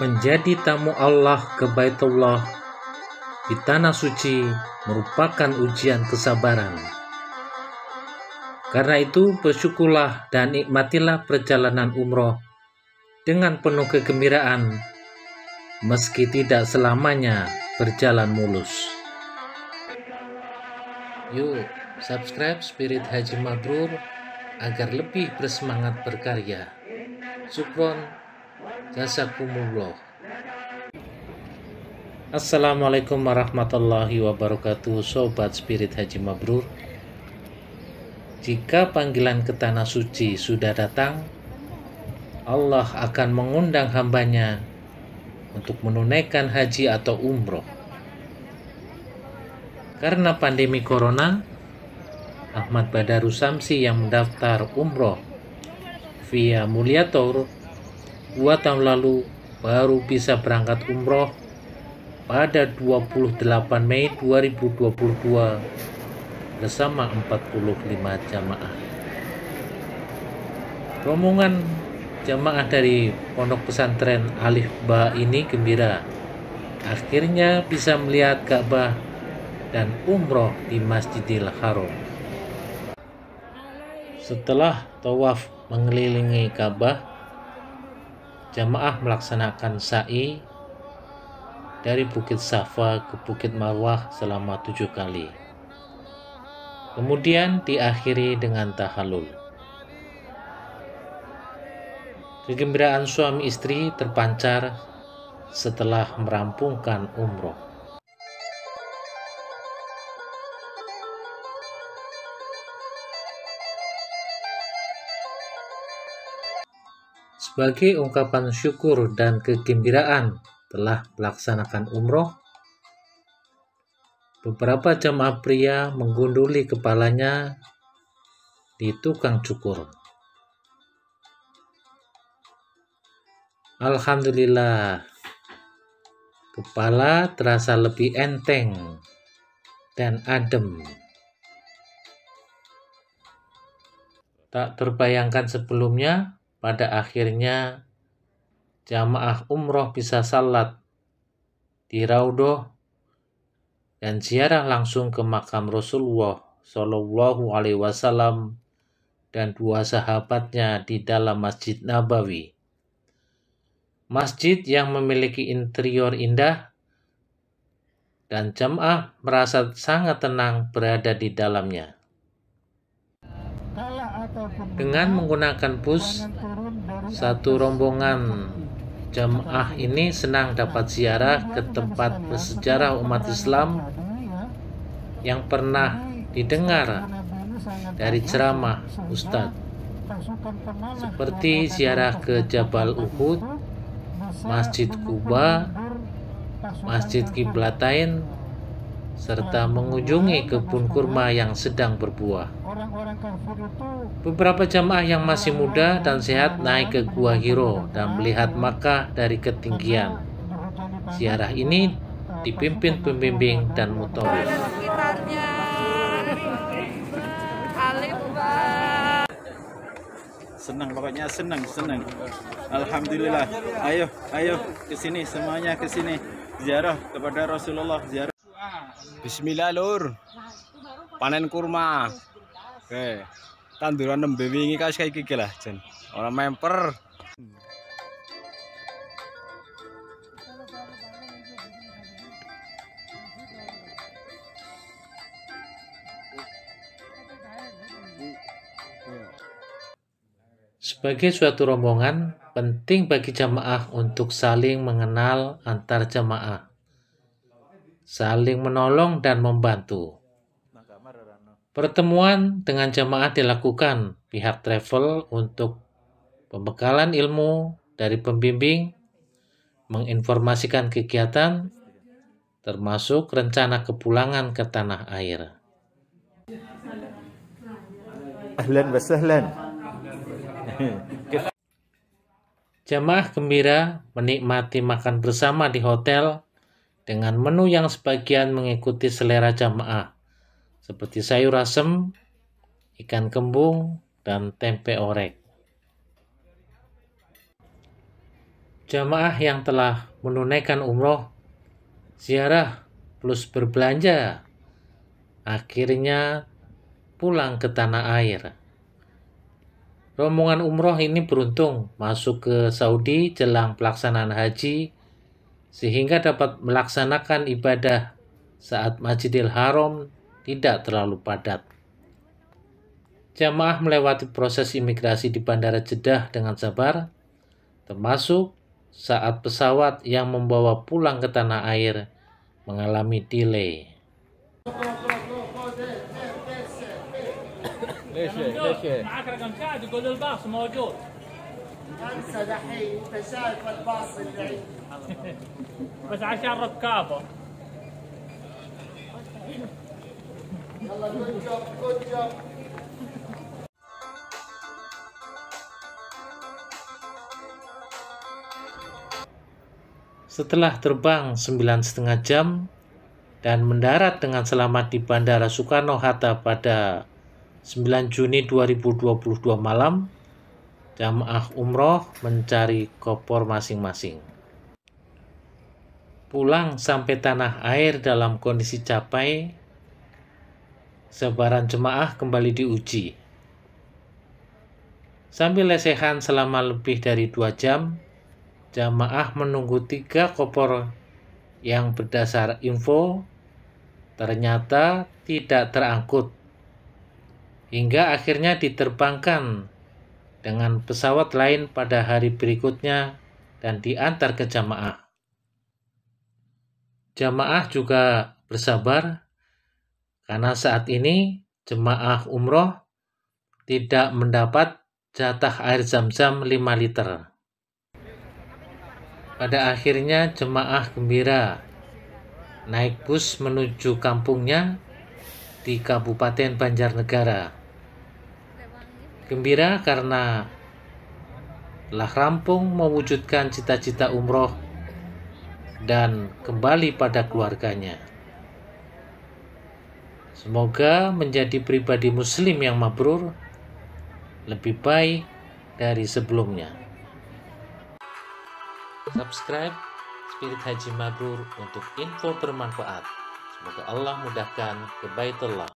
menjadi tamu Allah ke Baitullah di tanah suci merupakan ujian kesabaran. Karena itu bersyukurlah dan nikmatilah perjalanan umroh dengan penuh kegembiraan meski tidak selamanya berjalan mulus. Yuk subscribe Spirit Haji Mabrur agar lebih bersemangat berkarya. Sukron Jazakumullah. Assalamualaikum warahmatullahi wabarakatuh Sobat Spirit Haji Mabrur Jika panggilan ke Tanah Suci sudah datang Allah akan mengundang hambanya untuk menunaikan haji atau umroh Karena pandemi corona Ahmad Badaru Samsi yang mendaftar umroh via Mulyator dua tahun lalu baru bisa berangkat umroh pada 28 Mei 2022 bersama 45 jamaah. Rombongan jamaah dari Pondok Pesantren Alif Ba ini gembira. Akhirnya bisa melihat Ka'bah dan umroh di Masjidil Haram. Setelah tawaf mengelilingi Ka'bah, jamaah melaksanakan sa'i dari Bukit Safa ke Bukit Marwah selama tujuh kali. Kemudian diakhiri dengan tahalul. Kegembiraan suami istri terpancar setelah merampungkan umroh. sebagai ungkapan syukur dan kegembiraan telah melaksanakan umroh, beberapa jamaah pria menggunduli kepalanya di tukang cukur. Alhamdulillah, kepala terasa lebih enteng dan adem. Tak terbayangkan sebelumnya pada akhirnya jamaah umroh bisa salat di Raudoh dan ziarah langsung ke makam Rasulullah Shallallahu Alaihi Wasallam dan dua sahabatnya di dalam Masjid Nabawi. Masjid yang memiliki interior indah dan jemaah merasa sangat tenang berada di dalamnya dengan menggunakan bus satu rombongan jamaah ini senang dapat ziarah ke nah, tempat bersejarah umat Islam ya. yang pernah nah, didengar dari ceramah Ustadz seperti ziarah ke Jabal Uhud, Masjid Kuba, Masjid Kiblatain, serta mengunjungi kebun kurma yang sedang berbuah. Beberapa jamaah yang masih muda dan sehat naik ke Gua Hiro dan melihat Makkah dari ketinggian. Ziarah ini dipimpin pembimbing dan mutawif. Senang pokoknya senang senang. Alhamdulillah. Ayo ayo ke sini semuanya ke sini ziarah kepada Rasulullah ziarah Bismillah lur. Panen kurma. Oke. Tanduran nembe wingi kae kaya iki lah jen. Ora memper. Sebagai suatu rombongan, penting bagi jamaah untuk saling mengenal antar jamaah saling menolong dan membantu. Pertemuan dengan jemaat dilakukan pihak travel untuk pembekalan ilmu dari pembimbing, menginformasikan kegiatan, termasuk rencana kepulangan ke tanah air. Ahlan wa sahlan. Jemaah gembira menikmati makan bersama di hotel dengan menu yang sebagian mengikuti selera jamaah, seperti sayur asem, ikan kembung, dan tempe orek. Jamaah yang telah menunaikan umroh, ziarah, plus berbelanja, akhirnya pulang ke tanah air. Rombongan umroh ini beruntung masuk ke Saudi jelang pelaksanaan haji sehingga dapat melaksanakan ibadah saat Masjidil Haram tidak terlalu padat. Jamaah melewati proses imigrasi di Bandara Jeddah dengan sabar, termasuk saat pesawat yang membawa pulang ke tanah air mengalami delay. ليش ليش معك رقم يقول الباص موجود انسى دحين انت شايف الباص اللي بس عشان ركابه يلا جود جوب جود جوب Setelah terbang 9,5 jam dan mendarat dengan selamat di Bandara Soekarno-Hatta pada 9 Juni 2022 malam, jamaah umroh mencari kopor masing-masing. Pulang sampai tanah air dalam kondisi capai, sebaran jemaah kembali diuji. Sambil lesehan selama lebih dari dua jam, jamaah menunggu tiga kopor yang berdasar info ternyata tidak terangkut. Hingga akhirnya diterbangkan dengan pesawat lain pada hari berikutnya dan diantar ke jamaah. Jamaah juga bersabar karena saat ini jemaah umroh tidak mendapat jatah air zam-zam 5 liter. Pada akhirnya jemaah gembira naik bus menuju kampungnya di Kabupaten Banjarnegara. Gembira karena telah rampung mewujudkan cita-cita umroh dan kembali pada keluarganya. Semoga menjadi pribadi muslim yang mabrur lebih baik dari sebelumnya. Subscribe Spirit Haji Mabrur untuk info bermanfaat. Semoga Allah mudahkan Allah.